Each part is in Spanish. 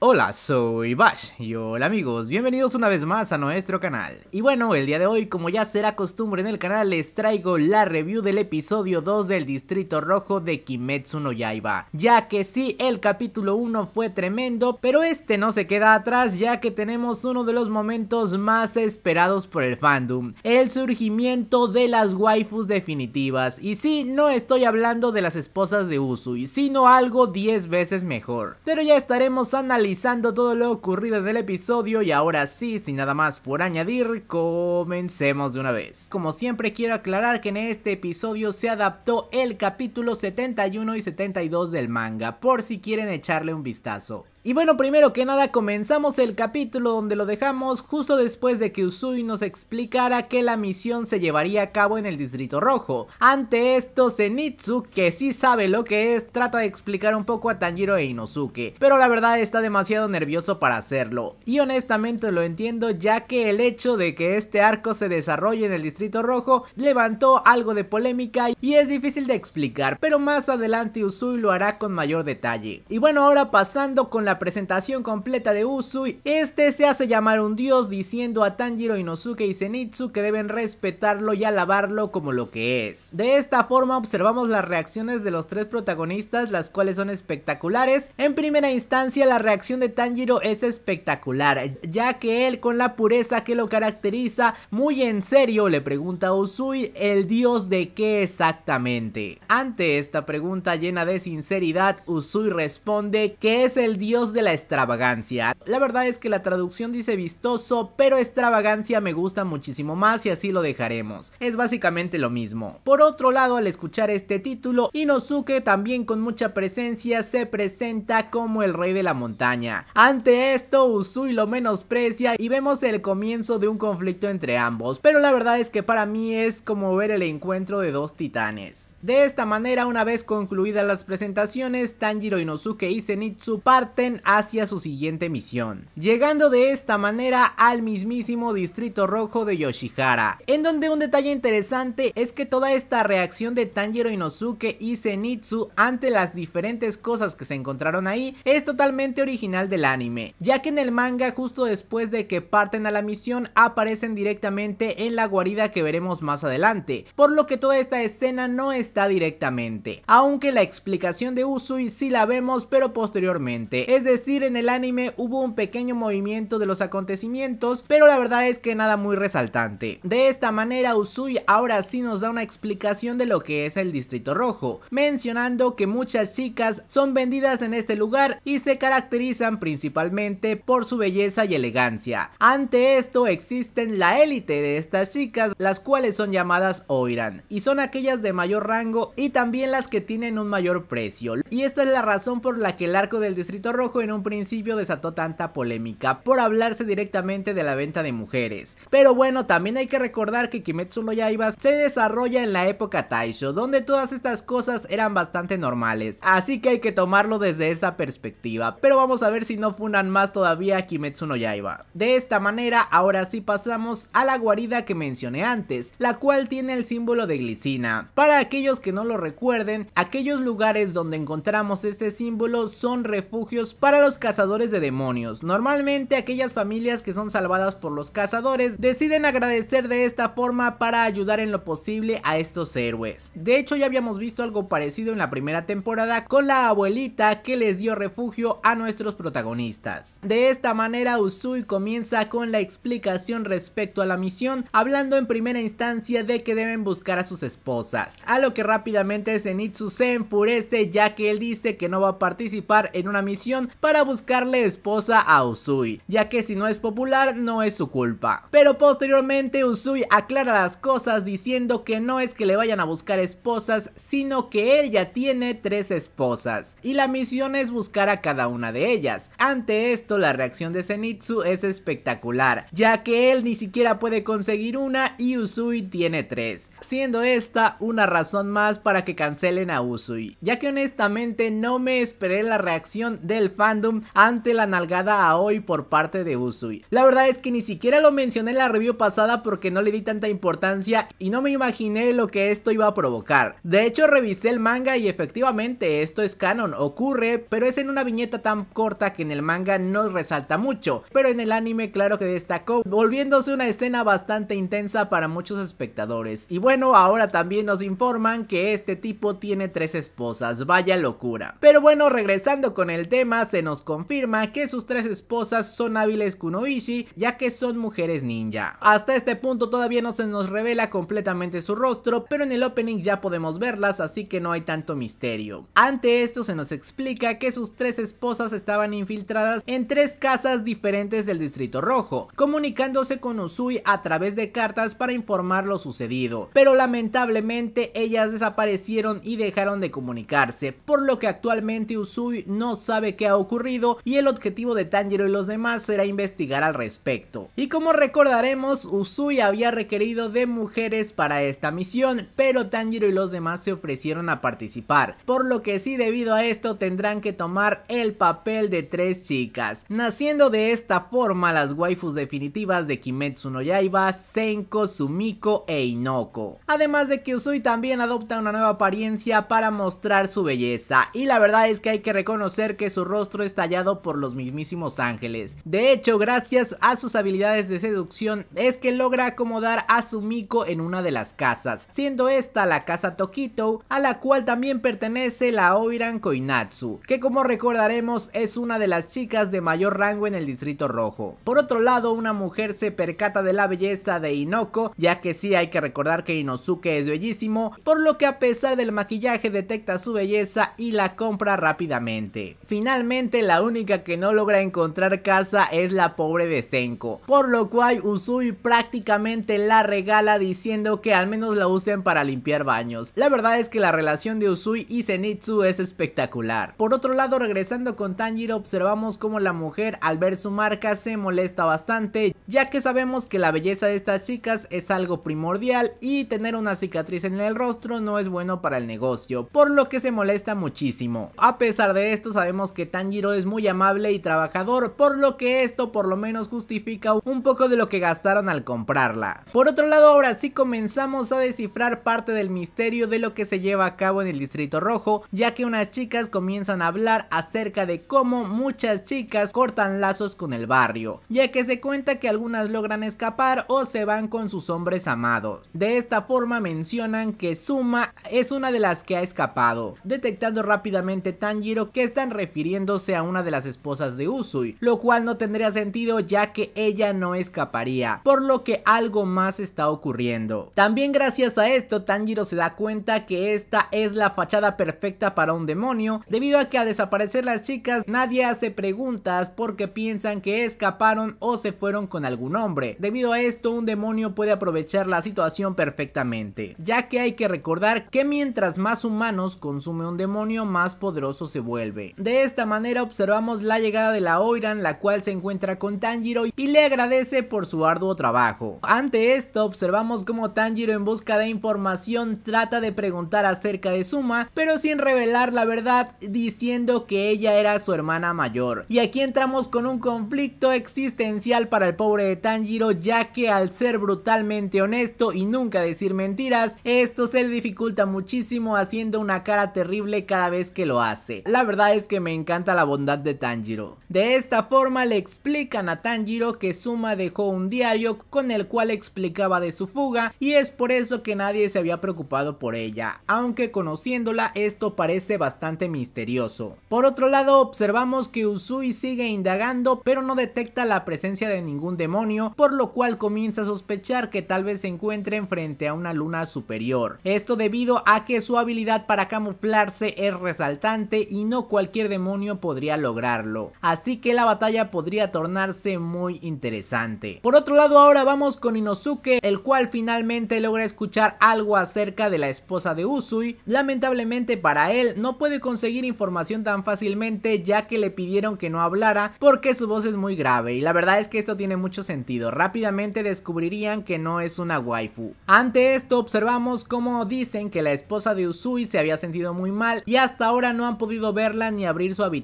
Hola, soy Bash y hola amigos, bienvenidos una vez más a nuestro canal. Y bueno, el día de hoy, como ya será costumbre en el canal, les traigo la review del episodio 2 del Distrito Rojo de Kimetsu no Yaiba. Ya que sí, el capítulo 1 fue tremendo, pero este no se queda atrás ya que tenemos uno de los momentos más esperados por el fandom. El surgimiento de las waifus definitivas. Y sí, no estoy hablando de las esposas de Usui, sino algo 10 veces mejor. Pero ya estaremos analizando todo lo ocurrido en el episodio y ahora sí, sin nada más por añadir, comencemos de una vez. Como siempre quiero aclarar que en este episodio se adaptó el capítulo 71 y 72 del manga, por si quieren echarle un vistazo. Y bueno, primero que nada comenzamos el capítulo donde lo dejamos justo después de que Usui nos explicara que la misión se llevaría a cabo en el Distrito Rojo. Ante esto, Zenitsu, que sí sabe lo que es, trata de explicar un poco a Tanjiro e Inosuke, pero la verdad está demasiado nervioso para hacerlo. Y honestamente lo entiendo ya que el hecho de que este arco se desarrolle en el Distrito Rojo levantó algo de polémica y es difícil de explicar, pero más adelante Usui lo hará con mayor detalle. Y bueno, ahora pasando con la presentación completa de Usui, este se hace llamar un dios diciendo a Tanjiro, Inosuke y Zenitsu que deben respetarlo y alabarlo como lo que es. De esta forma observamos las reacciones de los tres protagonistas, las cuales son espectaculares. En primera instancia la reacción de Tanjiro es espectacular, ya que él con la pureza que lo caracteriza, muy en serio le pregunta a Usui el dios de qué exactamente. Ante esta pregunta llena de sinceridad, Usui responde que es el dios de la extravagancia. La verdad es que la traducción dice vistoso, pero extravagancia me gusta muchísimo más y así lo dejaremos. Es básicamente lo mismo. Por otro lado, al escuchar este título, Inosuke también con mucha presencia se presenta como el rey de la montaña. Ante esto, Usui lo menosprecia y vemos el comienzo de un conflicto entre ambos, pero la verdad es que para mí es como ver el encuentro de dos titanes. De esta manera, una vez concluidas las presentaciones, Tanjiro Inosuke y Zenitsu parten hacia su siguiente misión, llegando de esta manera al mismísimo distrito rojo de Yoshihara, en donde un detalle interesante es que toda esta reacción de Tanjiro Inosuke y Zenitsu ante las diferentes cosas que se encontraron ahí es totalmente original del anime, ya que en el manga justo después de que parten a la misión aparecen directamente en la guarida que veremos más adelante, por lo que toda esta escena no está directamente, aunque la explicación de Usui sí la vemos pero posteriormente, es decir, en el anime hubo un pequeño movimiento de los acontecimientos, pero la verdad es que nada muy resaltante. De esta manera, Usui ahora sí nos da una explicación de lo que es el Distrito Rojo, mencionando que muchas chicas son vendidas en este lugar y se caracterizan principalmente por su belleza y elegancia. Ante esto existen la élite de estas chicas, las cuales son llamadas Oiran, y son aquellas de mayor rango y también las que tienen un mayor precio. Y esta es la razón por la que el arco del Distrito Rojo en un principio desató tanta polémica por hablarse directamente de la venta de mujeres. Pero bueno, también hay que recordar que Kimetsu no Yaiba se desarrolla en la época Taisho, donde todas estas cosas eran bastante normales, así que hay que tomarlo desde esa perspectiva, pero vamos a ver si no funan más todavía a Kimetsu no Yaiba. De esta manera, ahora sí pasamos a la guarida que mencioné antes, la cual tiene el símbolo de glicina. Para aquellos que no lo recuerden, aquellos lugares donde encontramos este símbolo son refugios para los cazadores de demonios. Normalmente aquellas familias que son salvadas por los cazadores deciden agradecer de esta forma para ayudar en lo posible a estos héroes. De hecho ya habíamos visto algo parecido en la primera temporada con la abuelita que les dio refugio a nuestros protagonistas. De esta manera Usui comienza con la explicación respecto a la misión hablando en primera instancia de que deben buscar a sus esposas, a lo que rápidamente Zenitsu se enfurece ya que él dice que no va a participar en una misión para buscarle esposa a Usui, ya que si no es popular no es su culpa. Pero posteriormente Usui aclara las cosas diciendo que no es que le vayan a buscar esposas, sino que él ya tiene tres esposas, y la misión es buscar a cada una de ellas. Ante esto la reacción de Zenitsu es espectacular, ya que él ni siquiera puede conseguir una y Usui tiene tres, siendo esta una razón más para que cancelen a Usui, ya que honestamente no me esperé la reacción del fandom ante la nalgada a hoy por parte de Usui. La verdad es que ni siquiera lo mencioné en la review pasada porque no le di tanta importancia y no me imaginé lo que esto iba a provocar. De hecho revisé el manga y efectivamente esto es canon, ocurre, pero es en una viñeta tan corta que en el manga no resalta mucho, pero en el anime claro que destacó, volviéndose una escena bastante intensa para muchos espectadores. Y bueno, ahora también nos informan que este tipo tiene tres esposas, vaya locura. Pero bueno, regresando con el tema, se nos confirma que sus tres esposas son hábiles kunoishi, ya que son mujeres ninja. Hasta este punto todavía no se nos revela completamente su rostro, pero en el opening ya podemos verlas, así que no hay tanto misterio. Ante esto se nos explica que sus tres esposas estaban infiltradas en tres casas diferentes del Distrito Rojo, comunicándose con Usui a través de cartas para informar lo sucedido, pero lamentablemente ellas desaparecieron y dejaron de comunicarse, por lo que actualmente Usui no sabe qué ocurrido y el objetivo de Tanjiro y los demás era investigar al respecto. Y como recordaremos, Usui había requerido de mujeres para esta misión, pero Tanjiro y los demás se ofrecieron a participar, por lo que sí debido a esto tendrán que tomar el papel de tres chicas, naciendo de esta forma las waifus definitivas de Kimetsu no Yaiba, Senko, Sumiko e Inoko. Además de que Usui también adopta una nueva apariencia para mostrar su belleza, y la verdad es que hay que reconocer que su rostro rostro estallado por los mismísimos ángeles. De hecho, gracias a sus habilidades de seducción es que logra acomodar a Miko en una de las casas, siendo esta la casa Tokito, a la cual también pertenece la Oiran Koinatsu, que como recordaremos es una de las chicas de mayor rango en el distrito rojo. Por otro lado, una mujer se percata de la belleza de Inoko, ya que sí hay que recordar que Inosuke es bellísimo, por lo que a pesar del maquillaje detecta su belleza y la compra rápidamente. Finalmente, la única que no logra encontrar casa es la pobre de Senko, por lo cual Usui prácticamente la regala diciendo que al menos la usen para limpiar baños. La verdad es que la relación de Usui y Zenitsu es espectacular. Por otro lado, regresando con Tanjiro, observamos como la mujer al ver su marca se molesta bastante, ya que sabemos que la belleza de estas chicas es algo primordial y tener una cicatriz en el rostro no es bueno para el negocio, por lo que se molesta muchísimo. A pesar de esto, sabemos que Tanjiro Tanjiro es muy amable y trabajador, por lo que esto por lo menos justifica un poco de lo que gastaron al comprarla. Por otro lado, ahora sí comenzamos a descifrar parte del misterio de lo que se lleva a cabo en el Distrito Rojo, ya que unas chicas comienzan a hablar acerca de cómo muchas chicas cortan lazos con el barrio, ya que se cuenta que algunas logran escapar o se van con sus hombres amados. De esta forma mencionan que Suma es una de las que ha escapado, detectando rápidamente Tanjiro que están refiriendo a una de las esposas de Usui, lo cual no tendría sentido ya que ella no escaparía, por lo que algo más está ocurriendo. También gracias a esto, Tanjiro se da cuenta que esta es la fachada perfecta para un demonio, debido a que al desaparecer las chicas nadie hace preguntas porque piensan que escaparon o se fueron con algún hombre. Debido a esto, un demonio puede aprovechar la situación perfectamente, ya que hay que recordar que mientras más humanos consume un demonio, más poderoso se vuelve. De esta manera, observamos la llegada de la Oiran, la cual se encuentra con Tanjiro y le agradece por su arduo trabajo. Ante esto observamos como Tanjiro en busca de información trata de preguntar acerca de Suma, pero sin revelar la verdad diciendo que ella era su hermana mayor. Y aquí entramos con un conflicto existencial para el pobre de Tanjiro ya que al ser brutalmente honesto y nunca decir mentiras, esto se le dificulta muchísimo haciendo una cara terrible cada vez que lo hace. La verdad es que me encanta la bondad de Tanjiro. De esta forma le explican a Tanjiro que Suma dejó un diario con el cual explicaba de su fuga y es por eso que nadie se había preocupado por ella, aunque conociéndola esto parece bastante misterioso. Por otro lado observamos que Usui sigue indagando pero no detecta la presencia de ningún demonio por lo cual comienza a sospechar que tal vez se encuentren frente a una luna superior. Esto debido a que su habilidad para camuflarse es resaltante y no cualquier demonio podría lograrlo, así que la batalla podría tornarse muy interesante. Por otro lado ahora vamos con Inosuke, el cual finalmente logra escuchar algo acerca de la esposa de Usui, lamentablemente para él no puede conseguir información tan fácilmente ya que le pidieron que no hablara porque su voz es muy grave y la verdad es que esto tiene mucho sentido, rápidamente descubrirían que no es una waifu. Ante esto observamos cómo dicen que la esposa de Usui se había sentido muy mal y hasta ahora no han podido verla ni abrir su habitación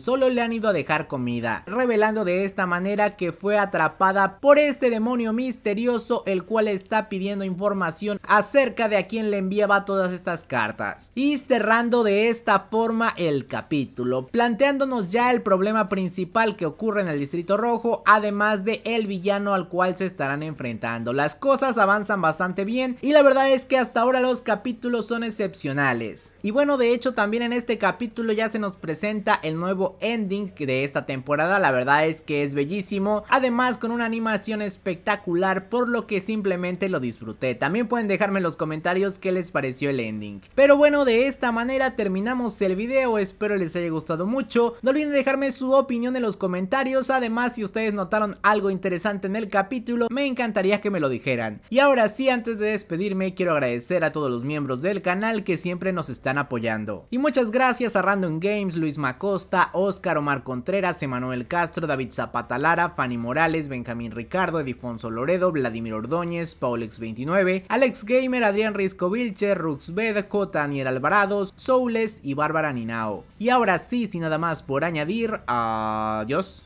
solo le han ido a dejar comida, revelando de esta manera que fue atrapada por este demonio misterioso el cual está pidiendo información acerca de a quién le enviaba todas estas cartas. Y cerrando de esta forma el capítulo, planteándonos ya el problema principal que ocurre en el Distrito Rojo, además de el villano al cual se estarán enfrentando. Las cosas avanzan bastante bien y la verdad es que hasta ahora los capítulos son excepcionales. Y bueno, de hecho también en este capítulo ya se nos presenta el nuevo ending de esta temporada, la verdad es que es bellísimo, además con una animación espectacular por lo que simplemente lo disfruté, también pueden dejarme en los comentarios qué les pareció el ending. Pero bueno, de esta manera terminamos el video, espero les haya gustado mucho, no olviden dejarme su opinión en los comentarios, además si ustedes notaron algo interesante en el capítulo, me encantaría que me lo dijeran. Y ahora sí, antes de despedirme, quiero agradecer a todos los miembros del canal que siempre nos están apoyando. Y muchas gracias a Random Games, Luis Macon. Costa, Óscar Omar Contreras, Emanuel Castro, David Zapata Lara, Fanny Morales, Benjamín Ricardo, Edifonso Loredo, Vladimir Ordóñez, Paulex29, Alex Gamer, Adrián Risco Vilche, Ruxbed, J. Daniel Alvarados, Soules y Bárbara Ninao. Y ahora sí, sin nada más por añadir, adiós.